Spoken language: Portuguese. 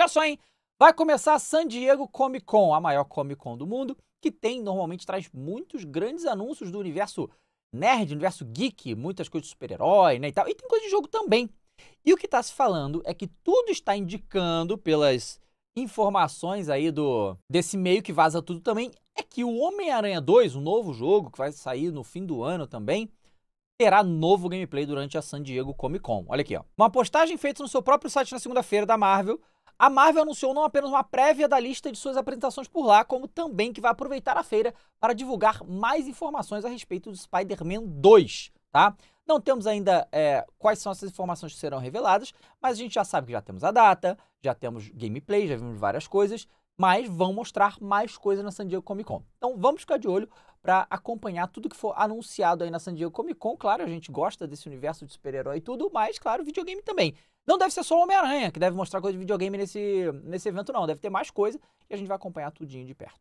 Olha só, hein? Vai começar a San Diego Comic Con, a maior Comic Con do mundo, que tem, normalmente traz muitos grandes anúncios do universo nerd, universo geek, muitas coisas de super-herói, né, e tal. E tem coisa de jogo também. E o que está se falando é que tudo está indicando pelas informações aí do desse meio que vaza tudo também é que o Homem-Aranha 2, o um novo jogo que vai sair no fim do ano também, terá novo gameplay durante a San Diego Comic Con. Olha aqui, ó. Uma postagem feita no seu próprio site na segunda-feira da Marvel a Marvel anunciou não apenas uma prévia da lista de suas apresentações por lá, como também que vai aproveitar a feira para divulgar mais informações a respeito do Spider-Man 2, tá? Não temos ainda é, quais são essas informações que serão reveladas, mas a gente já sabe que já temos a data, já temos gameplay, já vimos várias coisas, mas vão mostrar mais coisas na San Diego Comic Con. Então vamos ficar de olho para acompanhar tudo que for anunciado aí na San Diego Comic Con. Claro, a gente gosta desse universo de super-herói e tudo, mas claro, videogame também. Não deve ser só o Homem-Aranha que deve mostrar coisa de videogame nesse, nesse evento, não. Deve ter mais coisa e a gente vai acompanhar tudinho de perto.